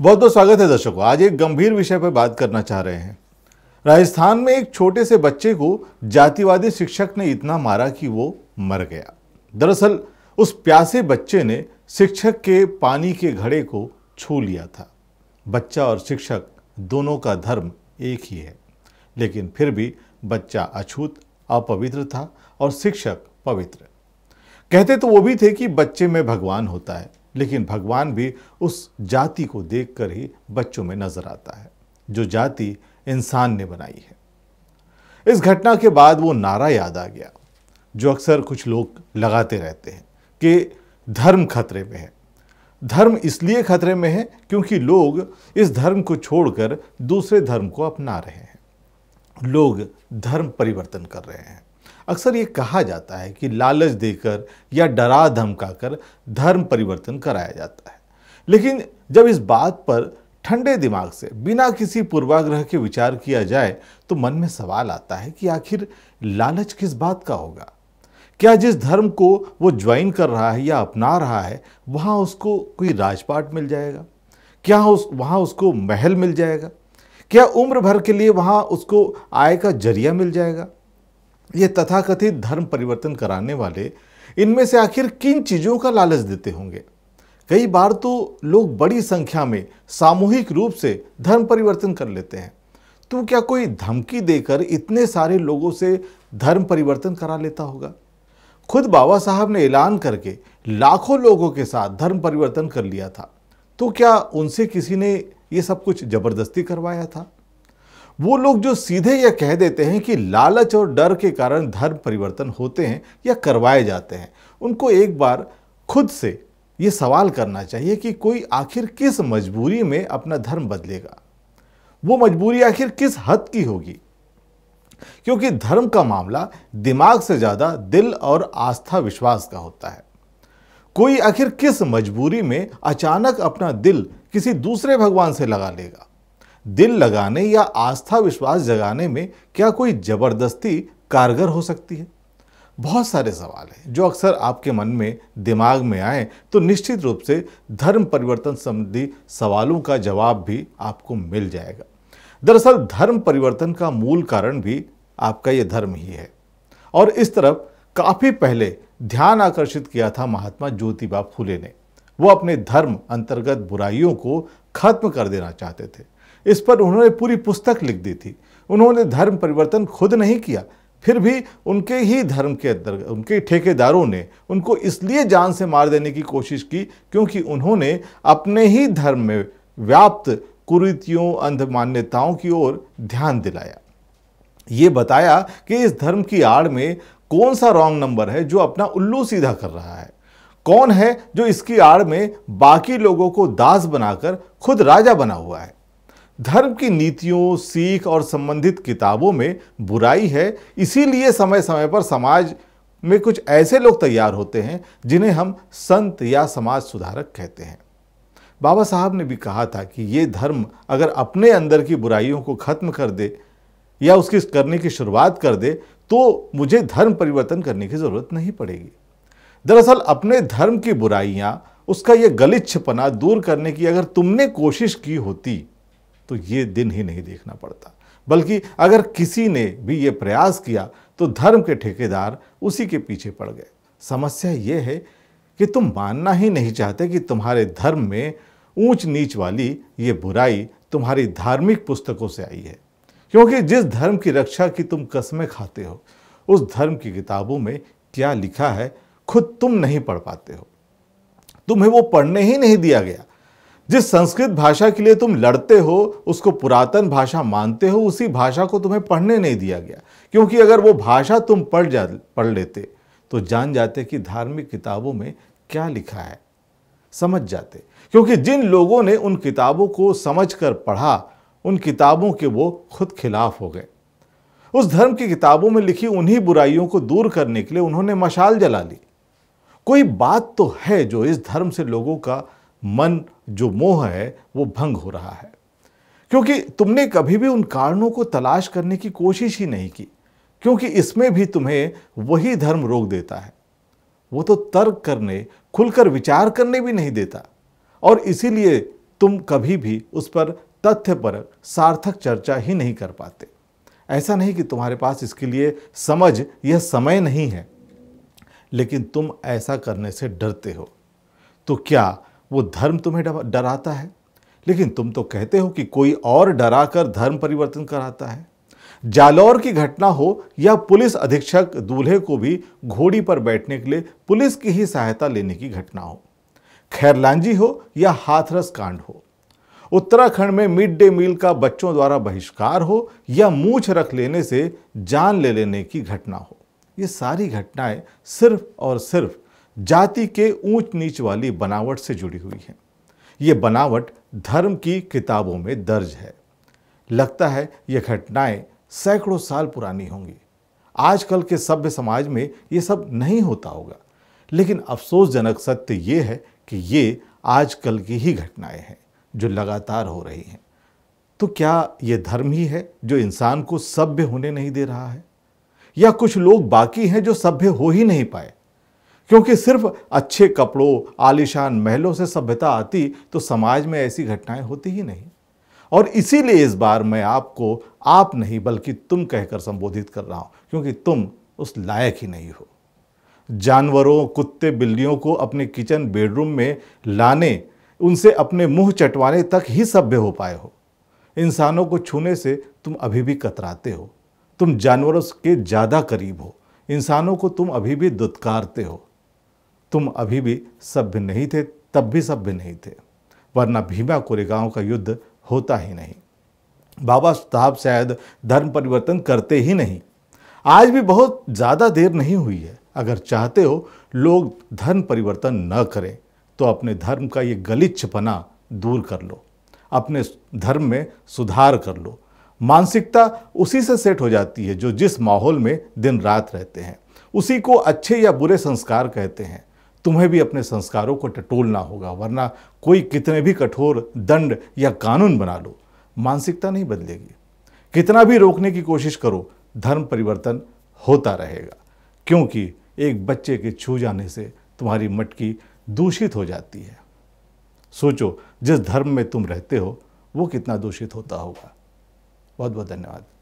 बहुत बहुत स्वागत है दर्शकों आज एक गंभीर विषय पर बात करना चाह रहे हैं राजस्थान में एक छोटे से बच्चे को जातिवादी शिक्षक ने इतना मारा कि वो मर गया दरअसल उस प्यासे बच्चे ने शिक्षक के पानी के घड़े को छू लिया था बच्चा और शिक्षक दोनों का धर्म एक ही है लेकिन फिर भी बच्चा अछूत अपवित्र था और शिक्षक पवित्र कहते तो वो भी थे कि बच्चे में भगवान होता है लेकिन भगवान भी उस जाति को देखकर ही बच्चों में नजर आता है जो जाति इंसान ने बनाई है इस घटना के बाद वो नारा याद आ गया जो अक्सर कुछ लोग लगाते रहते हैं कि धर्म खतरे में है धर्म इसलिए खतरे में है क्योंकि लोग इस धर्म को छोड़कर दूसरे धर्म को अपना रहे हैं लोग धर्म परिवर्तन कर रहे हैं अक्सर ये कहा जाता है कि लालच देकर या डरा धमकाकर धर्म परिवर्तन कराया जाता है लेकिन जब इस बात पर ठंडे दिमाग से बिना किसी पूर्वाग्रह के विचार किया जाए तो मन में सवाल आता है कि आखिर लालच किस बात का होगा क्या जिस धर्म को वो ज्वाइन कर रहा है या अपना रहा है वहाँ उसको कोई राजपाट मिल जाएगा क्या उस वहाँ उसको महल मिल जाएगा क्या उम्र भर के लिए वहाँ उसको आय का जरिया मिल जाएगा ये तथाकथित धर्म परिवर्तन कराने वाले इनमें से आखिर किन चीज़ों का लालच देते होंगे कई बार तो लोग बड़ी संख्या में सामूहिक रूप से धर्म परिवर्तन कर लेते हैं तो क्या कोई धमकी देकर इतने सारे लोगों से धर्म परिवर्तन करा लेता होगा खुद बाबा साहब ने ऐलान करके लाखों लोगों के साथ धर्म परिवर्तन कर लिया था तो क्या उनसे किसी ने ये सब कुछ ज़बरदस्ती करवाया था वो लोग जो सीधे यह कह देते हैं कि लालच और डर के कारण धर्म परिवर्तन होते हैं या करवाए जाते हैं उनको एक बार खुद से ये सवाल करना चाहिए कि कोई आखिर किस मजबूरी में अपना धर्म बदलेगा वो मजबूरी आखिर किस हद की होगी क्योंकि धर्म का मामला दिमाग से ज़्यादा दिल और आस्था विश्वास का होता है कोई आखिर किस मजबूरी में अचानक अपना दिल किसी दूसरे भगवान से लगा लेगा दिल लगाने या आस्था विश्वास जगाने में क्या कोई ज़बरदस्ती कारगर हो सकती है बहुत सारे सवाल हैं जो अक्सर आपके मन में दिमाग में आए तो निश्चित रूप से धर्म परिवर्तन संबंधी सवालों का जवाब भी आपको मिल जाएगा दरअसल धर्म परिवर्तन का मूल कारण भी आपका यह धर्म ही है और इस तरफ काफ़ी पहले ध्यान आकर्षित किया था महात्मा ज्योतिबा फूले ने वो अपने धर्म अंतर्गत बुराइयों को खत्म कर देना चाहते थे इस पर उन्होंने पूरी पुस्तक लिख दी थी उन्होंने धर्म परिवर्तन खुद नहीं किया फिर भी उनके ही धर्म के अंतर्गत उनके ठेकेदारों ने उनको इसलिए जान से मार देने की कोशिश की क्योंकि उन्होंने अपने ही धर्म में व्याप्त कुरीतियों अंध मान्यताओं की ओर ध्यान दिलाया ये बताया कि इस धर्म की आड़ में कौन सा रॉन्ग नंबर है जो अपना उल्लू सीधा कर रहा है कौन है जो इसकी आड़ में बाकी लोगों को दास बनाकर खुद राजा बना हुआ है धर्म की नीतियों सीख और संबंधित किताबों में बुराई है इसीलिए समय समय पर समाज में कुछ ऐसे लोग तैयार होते हैं जिन्हें हम संत या समाज सुधारक कहते हैं बाबा साहब ने भी कहा था कि ये धर्म अगर अपने अंदर की बुराइयों को खत्म कर दे या उसकी करने की शुरुआत कर दे तो मुझे धर्म परिवर्तन करने की ज़रूरत नहीं पड़ेगी दरअसल अपने धर्म की बुराइयाँ उसका ये गलिच्छपना दूर करने की अगर तुमने कोशिश की होती तो ये दिन ही नहीं देखना पड़ता बल्कि अगर किसी ने भी ये प्रयास किया तो धर्म के ठेकेदार उसी के पीछे पड़ गए समस्या ये है कि तुम मानना ही नहीं चाहते कि तुम्हारे धर्म में ऊंच नीच वाली ये बुराई तुम्हारी धार्मिक पुस्तकों से आई है क्योंकि जिस धर्म की रक्षा की तुम कसमें खाते हो उस धर्म की किताबों में क्या लिखा है खुद तुम नहीं पढ़ पाते हो तुम्हें वो पढ़ने ही नहीं दिया गया जिस संस्कृत भाषा के लिए तुम लड़ते हो उसको पुरातन भाषा मानते हो उसी भाषा को तुम्हें पढ़ने नहीं दिया गया क्योंकि अगर वो भाषा तुम पढ़ जा पढ़ लेते तो जान जाते कि धार्मिक किताबों में क्या लिखा है समझ जाते क्योंकि जिन लोगों ने उन किताबों को समझ कर पढ़ा उन किताबों के वो खुद खिलाफ हो गए उस धर्म की किताबों में लिखी उन्हीं बुराइयों को दूर करने के लिए उन्होंने मशाल जला ली कोई बात तो है जो इस धर्म से लोगों का मन जो मोह है वो भंग हो रहा है क्योंकि तुमने कभी भी उन कारणों को तलाश करने की कोशिश ही नहीं की क्योंकि इसमें भी तुम्हें वही धर्म रोक देता है वो तो तर्क करने खुलकर विचार करने भी नहीं देता और इसीलिए तुम कभी भी उस पर तथ्य पर सार्थक चर्चा ही नहीं कर पाते ऐसा नहीं कि तुम्हारे पास इसके लिए समझ यह समय नहीं है लेकिन तुम ऐसा करने से डरते हो तो क्या वो धर्म तुम्हें डराता है लेकिन तुम तो कहते हो कि कोई और डरा कर धर्म परिवर्तन कराता है जालौर की घटना हो या पुलिस अधीक्षक दूल्हे को भी घोड़ी पर बैठने के लिए पुलिस की ही सहायता लेने की घटना हो खैरलांजी हो या हाथरस कांड हो उत्तराखंड में मिड डे मील का बच्चों द्वारा बहिष्कार हो या मूछ रख लेने से जान ले लेने की घटना हो ये सारी घटनाएं सिर्फ और सिर्फ जाति के ऊंच नीच वाली बनावट से जुड़ी हुई है ये बनावट धर्म की किताबों में दर्ज है लगता है ये घटनाएं सैकड़ों साल पुरानी होंगी आजकल के सभ्य समाज में ये सब नहीं होता होगा लेकिन अफसोसजनक सत्य ये है कि ये आजकल की ही घटनाएं हैं जो लगातार हो रही हैं तो क्या ये धर्म ही है जो इंसान को सभ्य होने नहीं दे रहा है या कुछ लोग बाकी हैं जो सभ्य हो ही नहीं पाए क्योंकि सिर्फ अच्छे कपड़ों आलिशान महलों से सभ्यता आती तो समाज में ऐसी घटनाएं होती ही नहीं और इसीलिए इस बार मैं आपको आप नहीं बल्कि तुम कहकर संबोधित कर रहा हूं क्योंकि तुम उस लायक ही नहीं हो जानवरों कुत्ते बिल्लियों को अपने किचन बेडरूम में लाने उनसे अपने मुंह चटवाने तक ही सभ्य हो पाए हो इंसानों को छूने से तुम अभी भी कतराते हो तुम जानवरों के ज़्यादा करीब हो इंसानों को तुम अभी भी दुत्कारते हो तुम अभी भी सभ्य नहीं थे तब भी सभ्य नहीं थे वरना भीमा कोरेगांव का युद्ध होता ही नहीं बाबा साहब शायद धर्म परिवर्तन करते ही नहीं आज भी बहुत ज़्यादा देर नहीं हुई है अगर चाहते हो लोग धर्म परिवर्तन न करें तो अपने धर्म का ये गलिच्छपना दूर कर लो अपने धर्म में सुधार कर लो मानसिकता उसी से सेट हो जाती है जो जिस माहौल में दिन रात रहते हैं उसी को अच्छे या बुरे संस्कार कहते हैं तुम्हें भी अपने संस्कारों को टटोलना होगा वरना कोई कितने भी कठोर दंड या कानून बना लो मानसिकता नहीं बदलेगी कितना भी रोकने की कोशिश करो धर्म परिवर्तन होता रहेगा क्योंकि एक बच्चे के छू जाने से तुम्हारी मटकी दूषित हो जाती है सोचो जिस धर्म में तुम रहते हो वो कितना दूषित होता होगा बहुत बहुत धन्यवाद